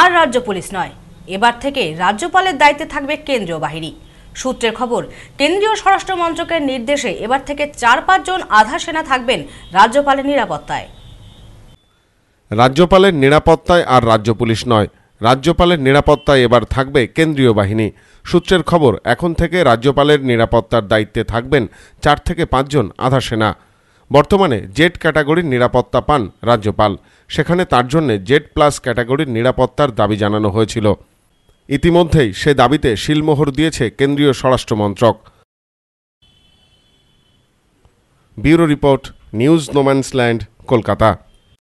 আর রাজ্য পুলিশ নয় এবার থেকে রাজ্যপালের দায়িত্বে থাকবে কেন্দ্রীয় বাহিনী সূত্রের খবর কেন্দ্রীয় স্বরাষ্ট্র মন্ত্রকের নির্দেশে এবার থেকে চার পাঁচজন আধা সেনা থাকবেন রাজ্যপালের নিরাপত্তায় রাজ্যপালের নিরাপত্তায় আর রাজ্য পুলিশ নয় রাজ্যপালের নিরাপত্তায় এবার থাকবে কেন্দ্রীয় বাহিনী সূত্রের খবর এখন থেকে রাজ্যপালের নিরাপত্তার দায়িত্বে থাকবেন চার থেকে পাঁচজন আধা সেনা বর্তমানে জেট ক্যাটাগরির নিরাপত্তা পান রাজ্যপাল সেখানে তার জন্য জেট প্লাস ক্যাটাগরির নিরাপত্তার দাবি জানানো হয়েছিল ইতিমধ্যেই সে দাবিতে শিলমোহর দিয়েছে কেন্দ্রীয় স্বরাষ্ট্রমন্ত্রক bureau report news no man's land Kolkata